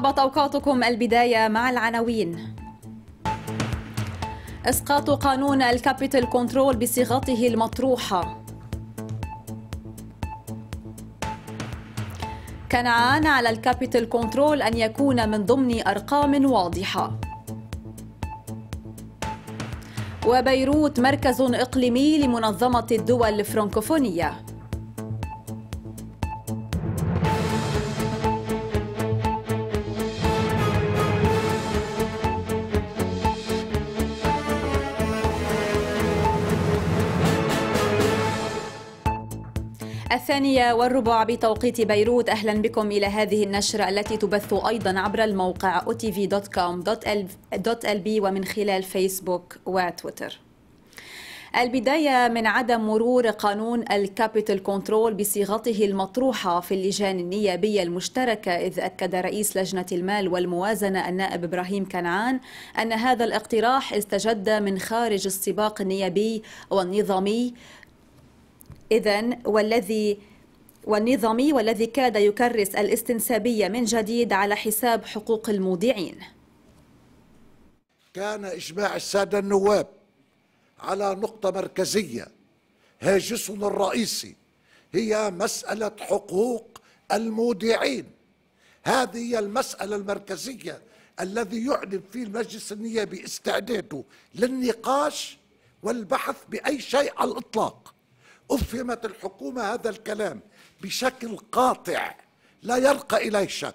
طابت أوقاتكم البداية مع العناوين إسقاط قانون الكابيتال كنترول بصيغته المطروحة كنعان على الكابيتال كنترول أن يكون من ضمن أرقام واضحة وبيروت مركز إقليمي لمنظمة الدول الفرنكوفونية الثانية والربع بتوقيت بيروت أهلا بكم إلى هذه النشرة التي تبث أيضا عبر الموقع otv.com.lb ومن خلال فيسبوك وتويتر البداية من عدم مرور قانون الكابيتال كنترول بصيغته المطروحة في اللجان النيابية المشتركة إذ أكد رئيس لجنة المال والموازنة النائب إبراهيم كنعان أن هذا الاقتراح استجد من خارج السباق النيابي والنظامي إذا والذي والنظامي والذي كاد يكرس الاستنسابية من جديد على حساب حقوق المودعين كان إجماع السادة النواب على نقطة مركزية هاجسنا الرئيسي هي مسألة حقوق المودعين هذه هي المسألة المركزية الذي يعلن فيه المجلس النيابي استعداده للنقاش والبحث بأي شيء على الإطلاق أفهمت الحكومة هذا الكلام بشكل قاطع لا يرقى إليه شك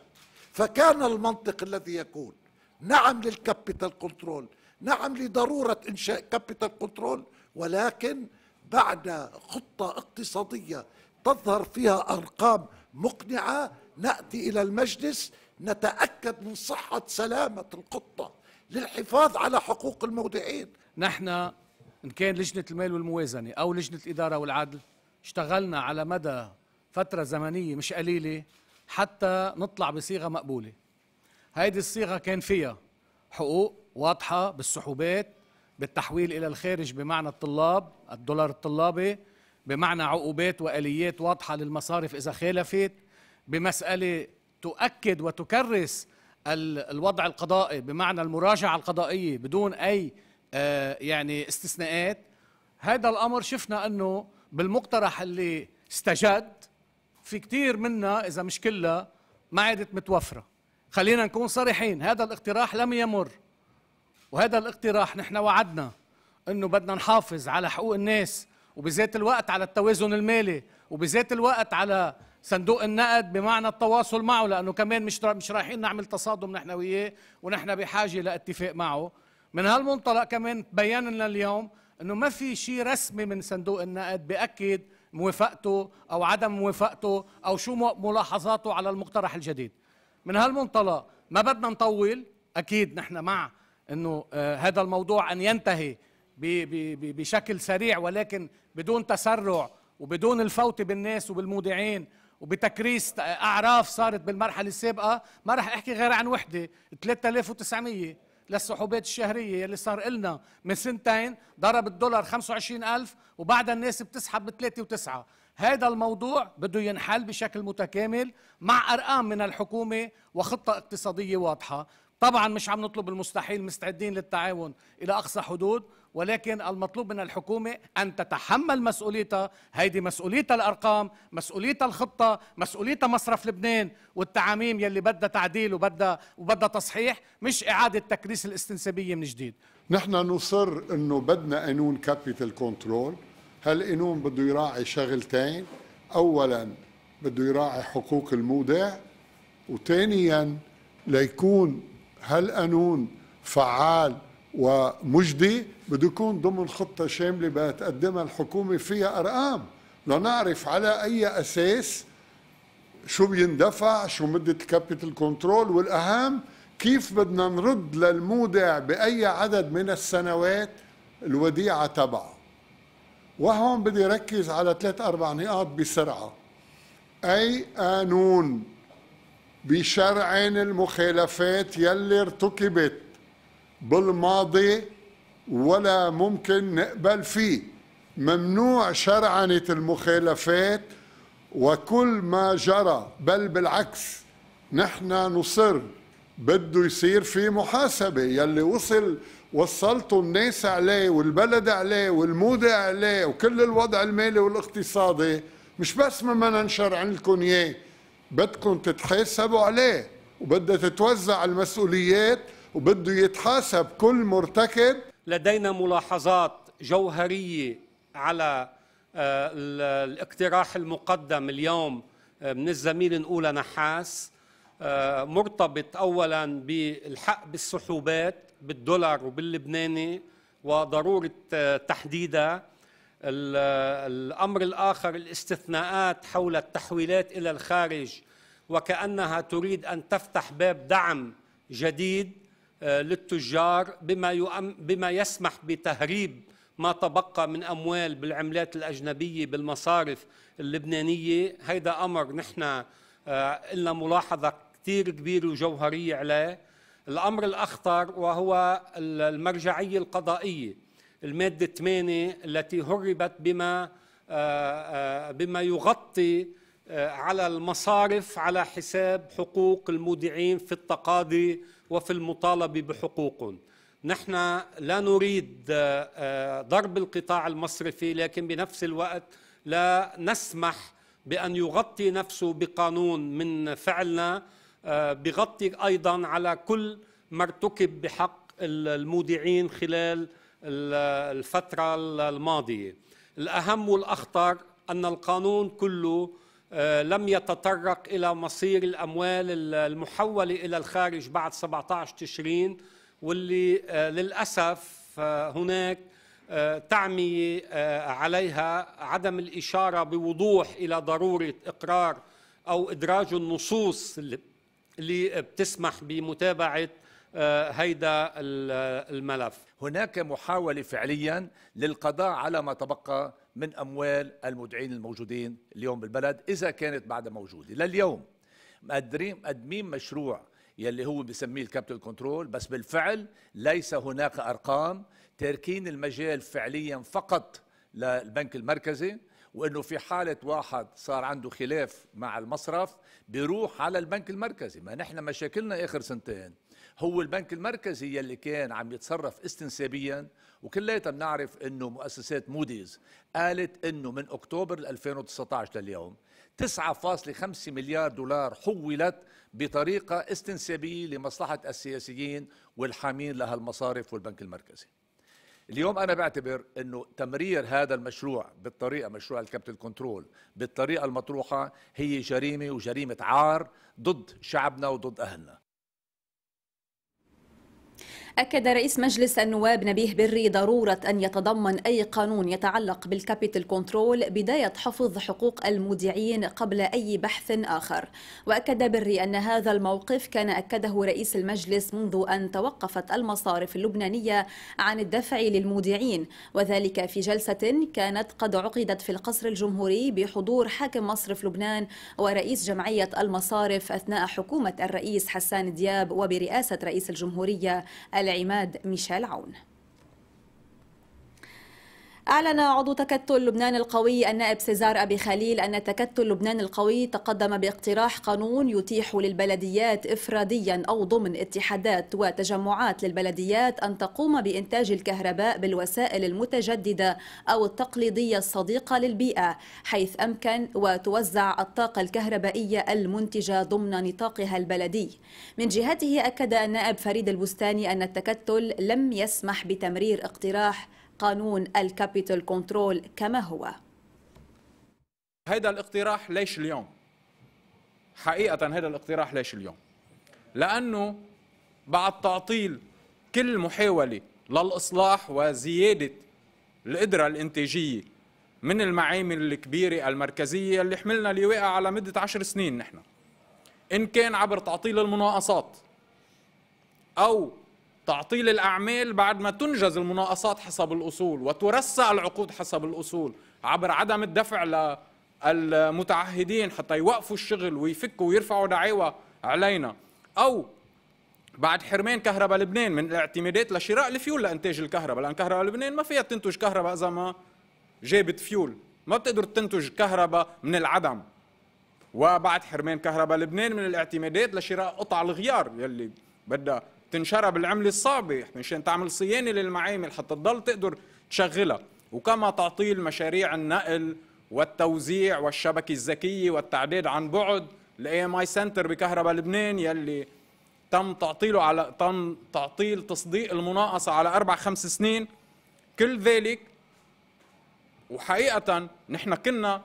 فكان المنطق الذي يكون نعم للكابيتال كنترول نعم لضرورة إنشاء كابيتال كنترول ولكن بعد خطة اقتصادية تظهر فيها أرقام مقنعة نأتي إلى المجلس نتأكد من صحة سلامة الخطة للحفاظ على حقوق المودعين نحن ان كان لجنه المال والموازنه او لجنه الاداره والعدل اشتغلنا على مدى فتره زمنيه مش قليله حتى نطلع بصيغه مقبوله هيدي الصيغه كان فيها حقوق واضحه بالسحوبات بالتحويل الى الخارج بمعنى الطلاب الدولار الطلابي بمعنى عقوبات واليات واضحه للمصارف اذا خالفت بمساله تؤكد وتكرس الوضع القضائي بمعنى المراجعه القضائيه بدون اي آه، يعني استثناءات هذا الامر شفنا انه بالمقترح اللي استجد في كثير منها اذا مش كلها ما عادت متوفره خلينا نكون صريحين هذا الاقتراح لم يمر وهذا الاقتراح نحن وعدنا انه بدنا نحافظ على حقوق الناس وبذات الوقت على التوازن المالي وبذات الوقت على صندوق النقد بمعنى التواصل معه لانه كمان مش مش رايحين نعمل تصادم نحن وياه ونحن بحاجه لاتفاق معه من هالمنطلق كمان تبين لنا اليوم انه ما في شيء رسمي من صندوق النقد باكد موافقته او عدم موافقته او شو ملاحظاته على المقترح الجديد من هالمنطلق ما بدنا نطول اكيد نحن مع انه آه، هذا الموضوع ان ينتهي بشكل سريع ولكن بدون تسرع وبدون الفوت بالناس وبالمودعين وبتكريس آه، اعراف صارت بالمرحله السابقه ما راح احكي غير عن وحده 3900 للسحوبات الشهريه اللي صار لنا من سنتين ضرب الدولار 25000 وبعدها الناس بتسحب بثلاثة وتسعة هذا الموضوع بده ينحل بشكل متكامل مع ارقام من الحكومه وخطه اقتصاديه واضحه طبعا مش عم نطلب المستحيل مستعدين للتعاون الى اقصى حدود ولكن المطلوب من الحكومة أن تتحمل مسؤوليتها هيدي مسؤولية الأرقام مسؤولية الخطة مسؤولية مصرف لبنان والتعاميم يلي بدها تعديل وبدها وبدها تصحيح مش إعادة تكريس الاستنسابية من جديد نحن نصر أنه بدنا قانون كابيتال كنترول هالقانون بده يراعي شغلتين أولا بده يراعي حقوق المودع وثانيا ليكون هالقانون فعال ومجدي بده يكون ضمن خطه شامله بدها تقدمها الحكومه فيها ارقام لنعرف على اي اساس شو بيندفع شو مده الكابيتال كنترول والاهم كيف بدنا نرد للمودع باي عدد من السنوات الوديعه تبعه وهون بدي ركز على ثلاث اربع نقاط بسرعه اي قانون بشرعن المخالفات يلي ارتكبت بالماضي ولا ممكن نقبل فيه ممنوع شرعنة المخالفات وكل ما جرى بل بالعكس نحن نصر بده يصير في محاسبة يلي وصل وصلتوا الناس عليه والبلد عليه والمودة عليه وكل الوضع المالي والاقتصادي مش بس ما بدنا ننشر لكم اياه بدكم تتحاسبوا عليه وبدها تتوزع المسؤوليات وبده يتحاسب كل مرتكب لدينا ملاحظات جوهرية على آه، الاقتراح المقدم اليوم آه، من الزميل الأولى نحاس آه، مرتبط أولا بالحق بالسحوبات بالدولار وباللبناني وضرورة تحديدها الأمر الآخر الاستثناءات حول التحويلات إلى الخارج وكأنها تريد أن تفتح باب دعم جديد آه، للتجار بما بما يسمح بتهريب ما تبقى من اموال بالعملات الاجنبيه بالمصارف اللبنانيه هيدا امر نحن آه، لنا ملاحظه كثير كبيره وجوهريه عليه الامر الاخطر وهو المرجعيه القضائيه الماده 8 التي هربت بما آه، بما يغطي على المصارف على حساب حقوق المودعين في التقاضي وفي المطالبة بحقوقهم نحن لا نريد آه، آه، ضرب القطاع المصرفي لكن بنفس الوقت لا نسمح بأن يغطي نفسه بقانون من فعلنا آه، بغطي أيضا على كل ما ارتكب بحق المودعين خلال الفترة الماضية الأهم والأخطر أن القانون كله آه، لم يتطرق إلى مصير الأموال المحولة إلى الخارج بعد 17 تشرين واللي آه، للأسف آه، هناك تعمية عليها عدم الإشارة بوضوح إلى ضرورة إقرار أو إدراج النصوص اللي بتسمح بمتابعة هيدا الملف هناك محاولة فعليا للقضاء على ما تبقى من أموال المدعين الموجودين اليوم بالبلد إذا كانت بعدها موجودة لليوم مقدرين مقدمين مشروع يلي هو بسميه الكابيتال كنترول بس بالفعل ليس هناك أرقام تاركين المجال فعليا فقط للبنك المركزي وانه في حاله واحد صار عنده خلاف مع المصرف بيروح على البنك المركزي ما نحن مشاكلنا اخر سنتين هو البنك المركزي يلي كان عم يتصرف استنسابيا وكلياتها بنعرف انه مؤسسات موديز قالت انه من اكتوبر 2019 لليوم 9.5 مليار دولار حولت بطريقه استنسابيه لمصلحه السياسيين والحامين لهالمصارف والبنك المركزي. اليوم انا بعتبر انه تمرير هذا المشروع بالطريقه مشروع الكابيتال كنترول بالطريقه المطروحه هي جريمه وجريمه عار ضد شعبنا وضد اهلنا. أكد رئيس مجلس النواب نبيه بري ضرورة أن يتضمن أي قانون يتعلق بالكابيتال كنترول بداية حفظ حقوق المودعين قبل أي بحث آخر وأكد بري أن هذا الموقف كان أكده رئيس المجلس منذ أن توقفت المصارف اللبنانية عن الدفع للمودعين وذلك في جلسة كانت قد عقدت في القصر الجمهوري بحضور حاكم مصرف لبنان ورئيس جمعية المصارف أثناء حكومة الرئيس حسان دياب وبرئاسة رئيس الجمهورية العماد ميشيل عون أعلن عضو تكتل لبنان القوي النائب سيزار أبي خليل أن تكتل لبنان القوي تقدم باقتراح قانون يتيح للبلديات إفراديا أو ضمن اتحادات وتجمعات للبلديات أن تقوم بإنتاج الكهرباء بالوسائل المتجددة أو التقليدية الصديقة للبيئة حيث أمكن وتوزع الطاقة الكهربائية المنتجة ضمن نطاقها البلدي من جهته أكد النائب فريد البستاني أن التكتل لم يسمح بتمرير اقتراح قانون الكابيتال كنترول كما هو هذا الاقتراح ليش اليوم حقيقة هذا الاقتراح ليش اليوم لأنه بعد تعطيل كل محاولة للإصلاح وزيادة القدرة الإنتاجية من المعامل الكبيرة المركزية اللي حملنا لواء على مدة عشر سنين نحن إن كان عبر تعطيل المناقصات أو تعطيل الأعمال بعد ما تنجز المناقصات حسب الأصول وترسع العقود حسب الأصول عبر عدم الدفع للمتعهدين حتى يوقفوا الشغل ويفكوا ويرفعوا دعاوى علينا أو بعد حرمان كهرباء لبنان من الاعتمادات لشراء الفيول لانتاج الكهرباء لان كهرباء لبنان ما فيها تنتج كهرباء اذا ما جابت فيول ما بتقدر تنتج كهرباء من العدم وبعد حرمان كهرباء لبنان من الاعتمادات لشراء قطع الغيار يلي بدها تنشرها بالعملة الصعبة مشان يعني تعمل صيانة للمعامل حتى تضل تقدر تشغلها وكما تعطيل مشاريع النقل والتوزيع والشبكة الذكية والتعداد عن بعد الاي ام اي سنتر بكهرباء لبنان يلي تم تعطيله على تم تعطيل تصديق المناقصة على أربع خمس سنين كل ذلك وحقيقة نحن كنا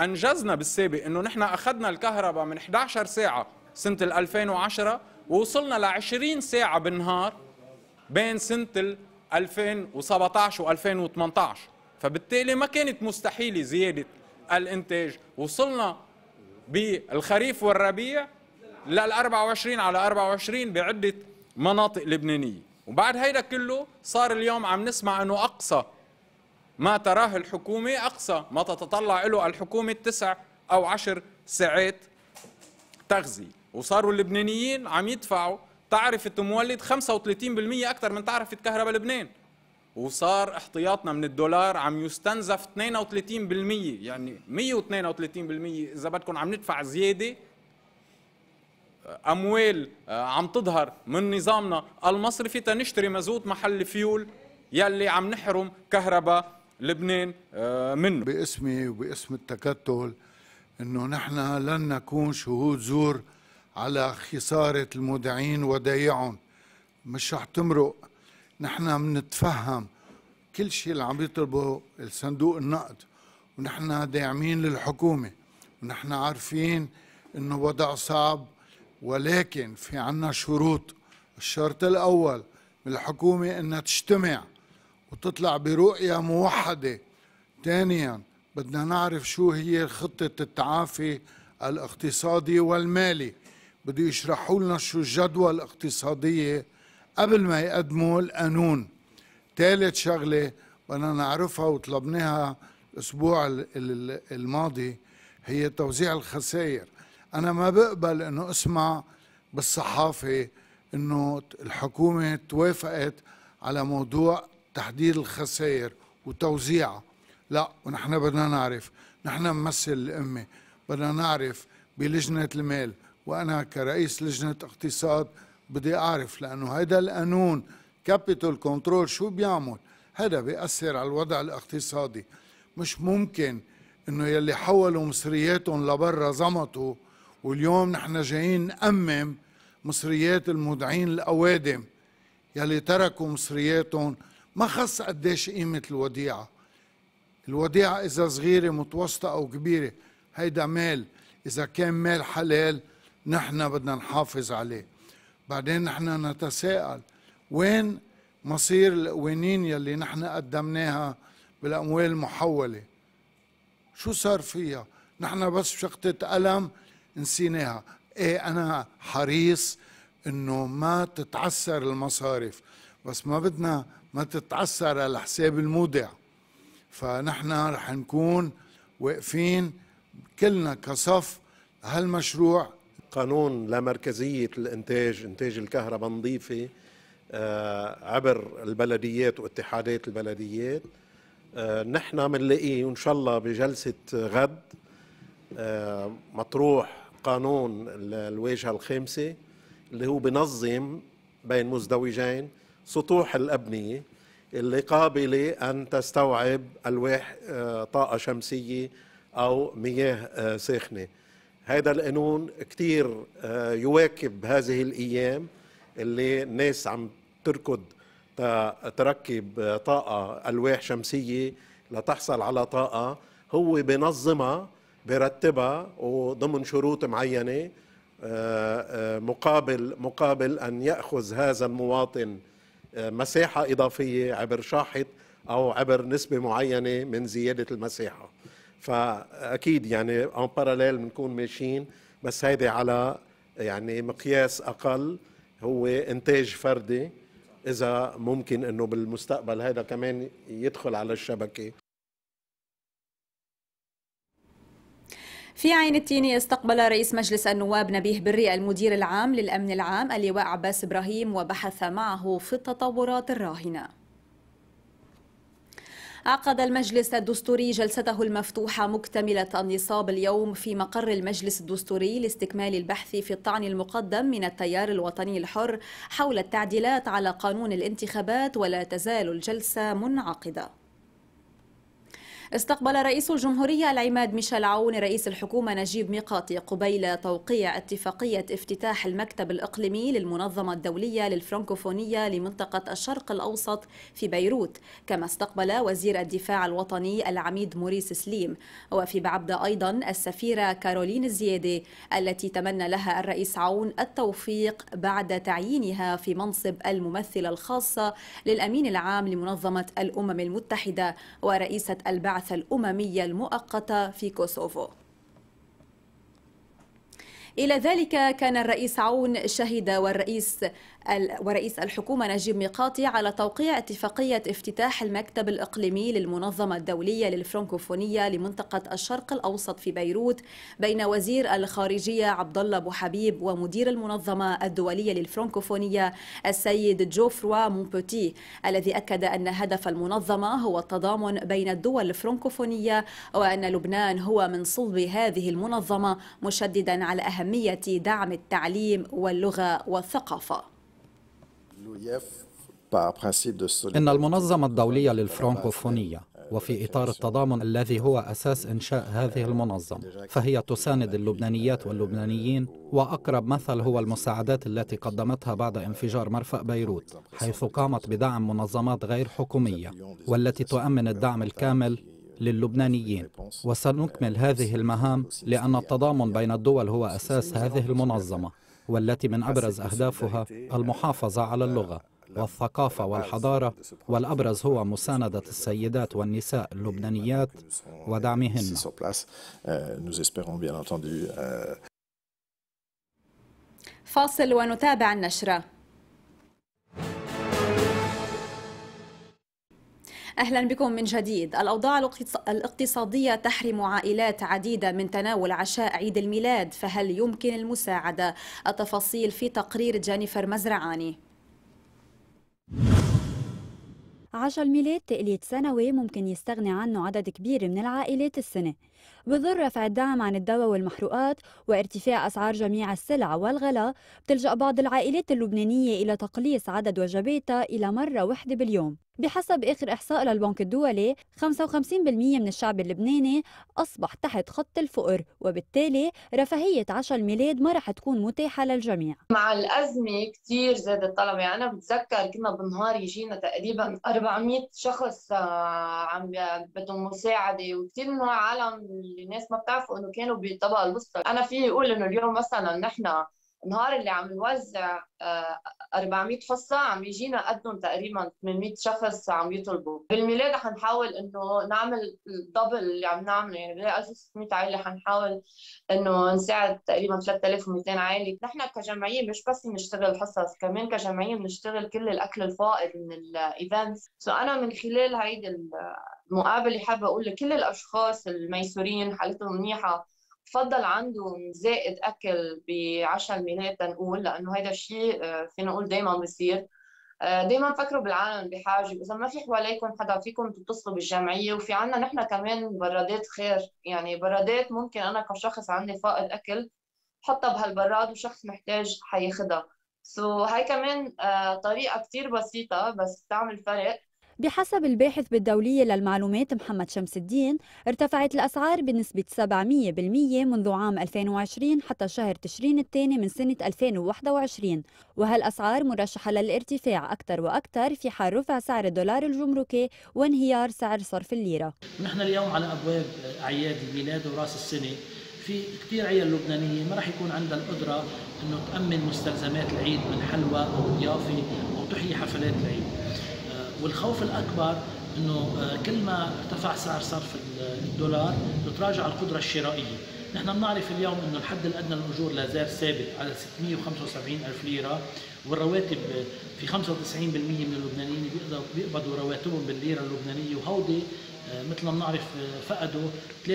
أنجزنا بالسابق إنه نحن أخذنا الكهرباء من 11 ساعة سنة 2010 ووصلنا ل 20 ساعة بالنهار بين سنة 2017 و 2018 فبالتالي ما كانت مستحيلة زيادة الإنتاج وصلنا بالخريف والربيع لل 24 على 24 بعدة مناطق لبنانية وبعد هيدا كله صار اليوم عم نسمع أنه أقصى ما تراه الحكومة أقصى ما تتطلع له الحكومة تسع أو عشر ساعات تغذية وصاروا اللبنانيين عم يدفعوا تعرفة مولد 35% أكثر من تعرفة كهرباء لبنان وصار احتياطنا من الدولار عم يستنزف 32% يعني 132% إذا بدكم عم ندفع زيادة آه، أموال آه، عم تظهر من نظامنا المصرفي تنشتري مازوت محل فيول يلي عم نحرم كهرباء لبنان آه، منه باسمي وباسم التكتل انه نحن لن نكون شهود زور على خسارة المودعين ودايعهم مش رح تمرق نحن منتفهم كل شيء اللي عم يطلبه الصندوق النقد ونحن داعمين للحكومة ونحن عارفين انه وضع صعب ولكن في عنا شروط الشرط الاول من الحكومة انها تجتمع وتطلع برؤية موحدة ثانيا بدنا نعرف شو هي خطة التعافي الاقتصادي والمالي بده يشرحوا لنا شو الجدوى الاقتصادية قبل ما يقدموا القانون ثالث شغلة بدنا نعرفها وطلبناها الأسبوع الماضي هي توزيع الخسائر أنا ما بقبل أنه أسمع بالصحافة أنه الحكومة توافقت على موضوع تحديد الخسائر وتوزيعها لا ونحن بدنا نعرف نحن ممثل الأمة بدنا نعرف بلجنة المال وأنا كرئيس لجنة اقتصاد بدي أعرف لأنه هذا القانون كابيتال كنترول شو بيعمل هذا بيأثر على الوضع الاقتصادي مش ممكن انه يلي حولوا مصرياتهم لبرا زمطوا واليوم نحن جايين نأمم مصريات المودعين الأوادم يلي تركوا مصرياتهم ما خص قديش قيمة الوديعة الوديعة إذا صغيرة متوسطة أو كبيرة هيدا مال إذا كان مال حلال نحن بدنا نحافظ عليه بعدين نحن نتساءل وين مصير القوانين يلي نحن قدمناها بالاموال المحوله شو صار فيها نحن بس شقطه قلم نسيناها ايه انا حريص انه ما تتعثر المصارف بس ما بدنا ما تتعثر على حساب المودع فنحن رح نكون واقفين كلنا كصف هالمشروع قانون لمركزية الإنتاج إنتاج الكهرباء نظيفة آه، عبر البلديات واتحادات البلديات آه، نحن بنلاقيه وإن شاء الله بجلسة غد آه، مطروح قانون الواجهة الخامسة اللي هو بنظم بين مزدوجين سطوح الأبنية اللي قابلة أن تستوعب ألواح طاقة شمسية أو مياه ساخنة هذا القانون كثير آه، يواكب هذه الايام اللي الناس عم تركض تركب آه، طاقه الواح شمسيه لتحصل على طاقه هو بنظمها برتبها وضمن شروط معينه آه، مقابل مقابل ان ياخذ هذا المواطن مساحه اضافيه عبر شاحط او عبر نسبه معينه من زياده المساحه فاكيد يعني اون باراليل بنكون ماشيين بس هيدي على يعني مقياس اقل هو انتاج فردي اذا ممكن انه بالمستقبل هذا كمان يدخل على الشبكه في عين التيني استقبل رئيس مجلس النواب نبيه بري المدير العام للأمن العام اللواء عباس إبراهيم وبحث معه في التطورات الراهنة عقد المجلس الدستوري جلسته المفتوحة مكتملة النصاب اليوم في مقر المجلس الدستوري لاستكمال البحث في الطعن المقدم من التيار الوطني الحر حول التعديلات على قانون الانتخابات ولا تزال الجلسة منعقدة استقبل رئيس الجمهورية العماد ميشيل عون رئيس الحكومة نجيب ميقاتي قبيل توقيع اتفاقية افتتاح المكتب الإقليمي للمنظمة الدولية للفرنكوفونية لمنطقة الشرق الأوسط في بيروت كما استقبل وزير الدفاع الوطني العميد موريس سليم وفي بعبدة أيضا السفيرة كارولين الزيادة التي تمنى لها الرئيس عون التوفيق بعد تعيينها في منصب الممثلة الخاصة للأمين العام لمنظمة الأمم المتحدة ورئيسة البعث البعثة الأممية المؤقتة في كوسوفو إلى ذلك كان الرئيس عون شهد والرئيس ورئيس الحكومة نجيب ميقاتي على توقيع اتفاقية افتتاح المكتب الإقليمي للمنظمة الدولية للفرنكوفونية لمنطقة الشرق الأوسط في بيروت بين وزير الخارجية عبد الله أبو حبيب ومدير المنظمة الدولية للفرنكوفونية السيد جوفروا مونبوتي الذي أكد أن هدف المنظمة هو التضامن بين الدول الفرنكوفونية وأن لبنان هو من صلب هذه المنظمة مشددا على أهمية دعم التعليم واللغة والثقافة إن المنظمة الدولية للفرانكوفونية وفي إطار التضامن الذي هو أساس إنشاء هذه المنظمة فهي تساند اللبنانيات واللبنانيين وأقرب مثل هو المساعدات التي قدمتها بعد انفجار مرفأ بيروت حيث قامت بدعم منظمات غير حكومية والتي تؤمن الدعم الكامل للبنانيين وسنكمل هذه المهام لأن التضامن بين الدول هو أساس هذه المنظمة والتي من أبرز أهدافها المحافظة uh, على اللغة uh, والثقافة والحضارة والأبرز هو مساندة السيدات والنساء اللبنانيات ودعمهن uh, فاصل ونتابع النشره أهلا بكم من جديد الأوضاع الاقتصادية تحرم عائلات عديدة من تناول عشاء عيد الميلاد فهل يمكن المساعدة؟ التفاصيل في تقرير جينيفر مزرعاني عشاء الميلاد تقليد سنوي ممكن يستغني عنه عدد كبير من العائلات السنة بظل رفع الدعم عن الدواء والمحروقات وارتفاع أسعار جميع السلع والغلاء بتلجأ بعض العائلات اللبنانية إلى تقليص عدد وجباتها إلى مرة واحدة باليوم بحسب آخر إحصاء للبنك الدولي 55% من الشعب اللبناني أصبح تحت خط الفقر وبالتالي رفاهية عشاء الميلاد ما رح تكون متاحة للجميع مع الأزمة كثير زاد الطلب يعني أنا بتذكر كنا بالنهار يجينا تقريبا 400 شخص آه، عم بدهم مساعدة وكثير من العالم الناس ما بتعرفوا انه كانوا بالطبقه الوسطى انا فيني اقول انه اليوم مثلا نحن النهار اللي عم نوزع 400 آه، حصه عم يجينا قدهم تقريبا 800 شخص عم يطلبوا بالميلاد حنحاول انه نعمل الدبل اللي عم نعمله يعني 1600 عائله حنحاول انه نساعد تقريبا 3200 عائله نحن كجمعيه مش بس بنشتغل حصص كمان كجمعيه بنشتغل كل الاكل الفائض من الايفنتس سو انا من خلال هيدي مقابله حابه اقول لكل الاشخاص الميسورين حالتهم منيحه فضل عندهم زائد اكل بعشاء الميلاد تنقول لانه هذا الشيء آه، فينا نقول دائما بصير آه، دائما فكروا بالعالم بحاجه اذا ما في حواليكم حدا فيكم تتصلوا بالجمعيه وفي عنا نحن كمان برادات خير يعني برادات ممكن انا كشخص عندي فائض اكل حطها بهالبراد وشخص محتاج حياخدها سو so, هاي كمان آه، طريقه كتير بسيطه بس تعمل فرق بحسب الباحث بالدولية للمعلومات محمد شمس الدين ارتفعت الأسعار بنسبة 700% منذ عام 2020 حتى شهر تشرين الثاني من سنة 2021 وهالأسعار مرشحة للارتفاع أكثر وأكثر في حال رفع سعر الدولار الجمركي وانهيار سعر صرف الليرة نحن اليوم على أبواب أعياد الميلاد وراس السنة في كثير عيال لبنانيه ما راح يكون عندها القدره انه تامن مستلزمات العيد من حلوى او ضيافه او تحيي حفلات العيد والخوف الاكبر انه آه، كل ما ارتفع سعر صرف الدولار تتراجع القدره الشرائيه نحن بنعرف اليوم انه الحد الادنى للاجور لا زال ثابت على 675 الف ليره والرواتب في 95% من اللبنانيين بيقبضوا رواتبهم بالليره اللبنانيه وهودي مثل ما بنعرف فقدوا 93%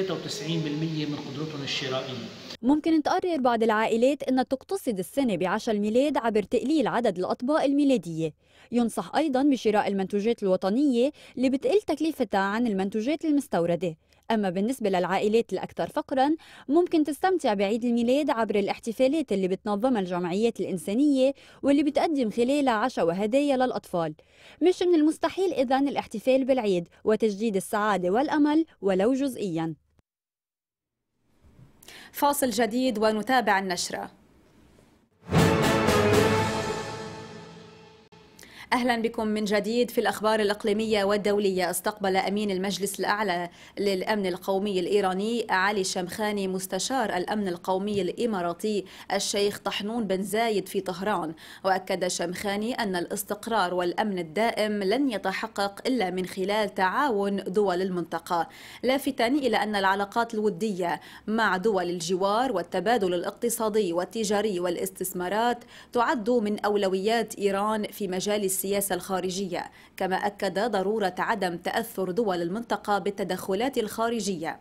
من قدرتهم الشرائيه ممكن تقرر بعض العائلات انها تقتصد السنه بعشا الميلاد عبر تقليل عدد الاطباق الميلاديه ينصح ايضا بشراء المنتوجات الوطنيه اللي بتقل تكلفتها عن المنتوجات المستورده أما بالنسبة للعائلات الأكثر فقراً ممكن تستمتع بعيد الميلاد عبر الاحتفالات اللي بتنظمها الجمعيات الإنسانية واللي بتقدم خلالها عشاء وهدايا للأطفال مش من المستحيل إذا الاحتفال بالعيد وتجديد السعادة والأمل ولو جزئياً فاصل جديد ونتابع النشره أهلا بكم من جديد في الأخبار الإقليمية والدولية استقبل أمين المجلس الأعلى للأمن القومي الإيراني علي شمخاني مستشار الأمن القومي الإماراتي الشيخ طحنون بن زايد في طهران وأكد شمخاني أن الاستقرار والأمن الدائم لن يتحقق إلا من خلال تعاون دول المنطقة لافتا إلى أن العلاقات الودية مع دول الجوار والتبادل الاقتصادي والتجاري والاستثمارات تعد من أولويات إيران في مجال السياسة الخارجية كما أكد ضرورة عدم تأثر دول المنطقة بالتدخلات الخارجية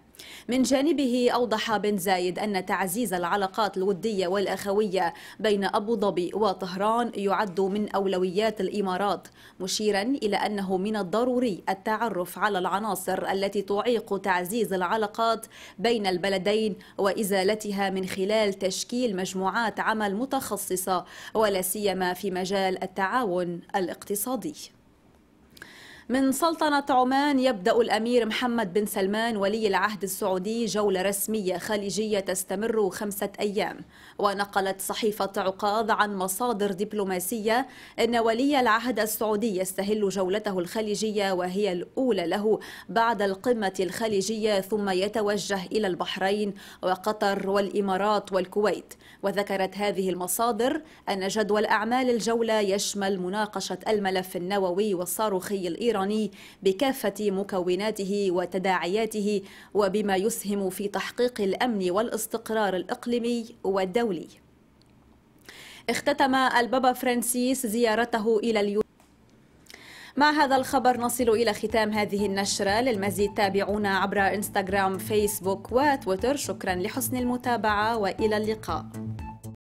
من جانبه أوضح بن زايد أن تعزيز العلاقات الودية والأخوية بين أبو ظبي وطهران يعد من أولويات الإمارات مشيرا إلى أنه من الضروري التعرف على العناصر التي تعيق تعزيز العلاقات بين البلدين وإزالتها من خلال تشكيل مجموعات عمل متخصصة ولا سيما في مجال التعاون الاقتصادي من سلطنة عمان يبدأ الأمير محمد بن سلمان ولي العهد السعودي جولة رسمية خليجية تستمر خمسة أيام ونقلت صحيفة عقاض عن مصادر دبلوماسية أن ولي العهد السعودي يستهل جولته الخليجية وهي الأولى له بعد القمة الخليجية ثم يتوجه إلى البحرين وقطر والإمارات والكويت وذكرت هذه المصادر أن جدول أعمال الجولة يشمل مناقشة الملف النووي والصاروخي الإيراني الإيراني بكافة مكوناته وتداعياته وبما يسهم في تحقيق الأمن والاستقرار الإقليمي والدولي اختتم البابا فرانسيس زيارته إلى اليونان مع هذا الخبر نصل إلى ختام هذه النشرة للمزيد تابعونا عبر إنستغرام فيسبوك وتويتر شكرا لحسن المتابعة وإلى اللقاء